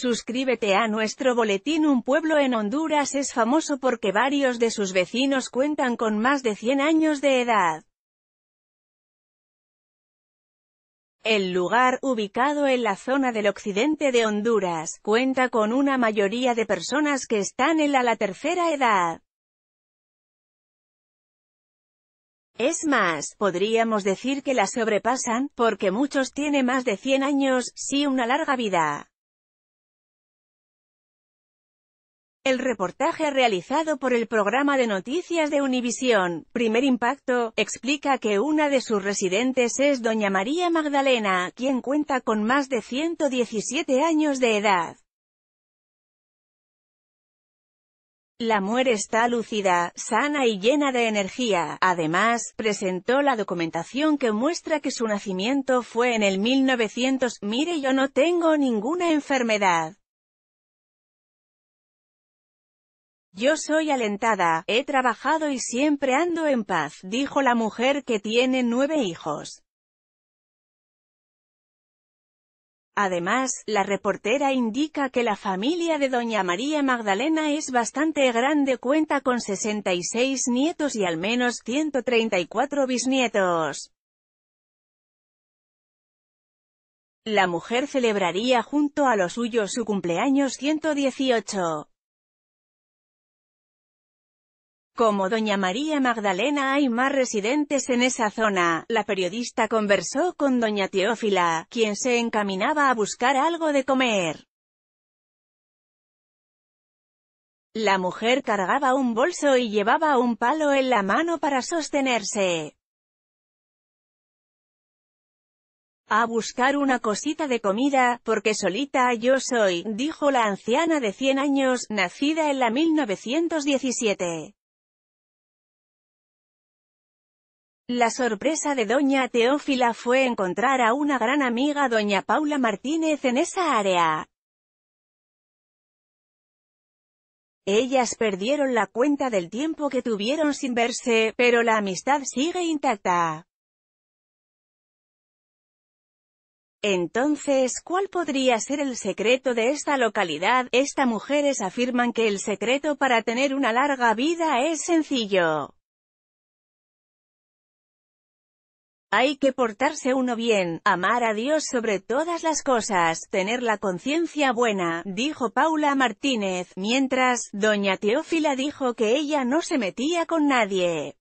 Suscríbete a nuestro boletín Un pueblo en Honduras es famoso porque varios de sus vecinos cuentan con más de 100 años de edad. El lugar, ubicado en la zona del occidente de Honduras, cuenta con una mayoría de personas que están en la, tercera edad. Es más, podríamos decir que la sobrepasan, porque muchos tienen más de 100 años, sí una larga vida. El reportaje realizado por el programa de noticias de Univisión, Primer Impacto, explica que una de sus residentes es doña María Magdalena, quien cuenta con más de 117 años de edad. La mujer está lúcida, sana y llena de energía. Además, presentó la documentación que muestra que su nacimiento fue en el 1900. Mire yo no tengo ninguna enfermedad. Yo soy alentada, he trabajado y siempre ando en paz, dijo la mujer que tiene nueve hijos. Además, la reportera indica que la familia de Doña María Magdalena es bastante grande cuenta con 66 nietos y al menos 134 bisnietos. La mujer celebraría junto a los suyos su cumpleaños 118. Como Doña María Magdalena hay más residentes en esa zona, la periodista conversó con Doña Teófila, quien se encaminaba a buscar algo de comer. La mujer cargaba un bolso y llevaba un palo en la mano para sostenerse. A buscar una cosita de comida, porque solita yo soy, dijo la anciana de 100 años, nacida en la 1917. La sorpresa de doña Teófila fue encontrar a una gran amiga doña Paula Martínez en esa área. Ellas perdieron la cuenta del tiempo que tuvieron sin verse, pero la amistad sigue intacta. Entonces, ¿cuál podría ser el secreto de esta localidad? Estas mujeres afirman que el secreto para tener una larga vida es sencillo. Hay que portarse uno bien, amar a Dios sobre todas las cosas, tener la conciencia buena, dijo Paula Martínez, mientras, doña Teófila dijo que ella no se metía con nadie.